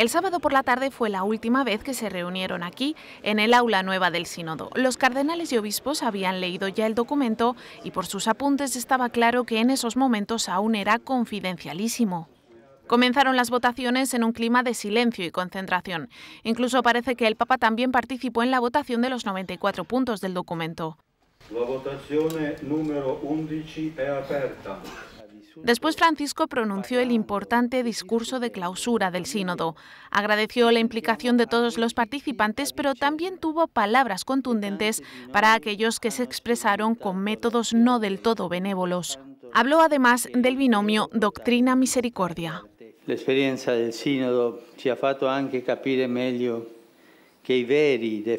El sábado por la tarde fue la última vez que se reunieron aquí, en el aula nueva del sínodo. Los cardenales y obispos habían leído ya el documento y por sus apuntes estaba claro que en esos momentos aún era confidencialísimo. Comenzaron las votaciones en un clima de silencio y concentración. Incluso parece que el Papa también participó en la votación de los 94 puntos del documento. La votación número 11 abierta. Después Francisco pronunció el importante discurso de clausura del sínodo. Agradeció la implicación de todos los participantes, pero también tuvo palabras contundentes para aquellos que se expresaron con métodos no del todo benévolos. Habló además del binomio doctrina-misericordia. La experiencia del sínodo ci ha fatto anche capire meglio i veri de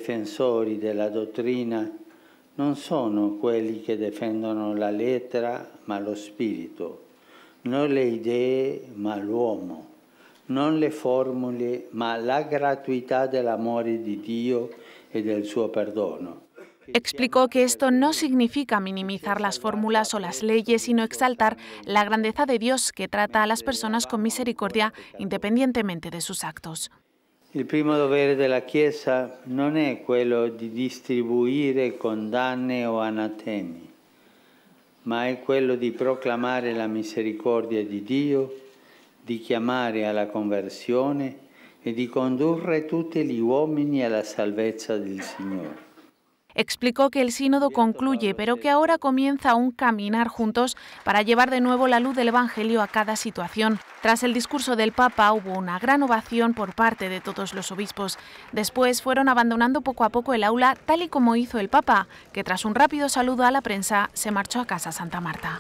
della dottrina no sono quelli que difendono la lettera el Espíritu. No non le idee el hombre. non le formule ma la gratuità amor de Dio y e del su perdono. Explicó que esto no significa minimizar las fórmulas o las leyes, sino exaltar la grandeza de Dios que trata a las personas con misericordia independientemente de sus actos. Il primo dovere della Chiesa non è quello di distribuire condanne o anatemi, ma è quello di proclamare la misericordia di Dio, di chiamare alla conversione e di condurre tutti gli uomini alla salvezza del Signore. Explicó que el sínodo concluye, pero que ahora comienza un caminar juntos para llevar de nuevo la luz del Evangelio a cada situación. Tras el discurso del Papa hubo una gran ovación por parte de todos los obispos. Después fueron abandonando poco a poco el aula, tal y como hizo el Papa, que tras un rápido saludo a la prensa se marchó a casa Santa Marta.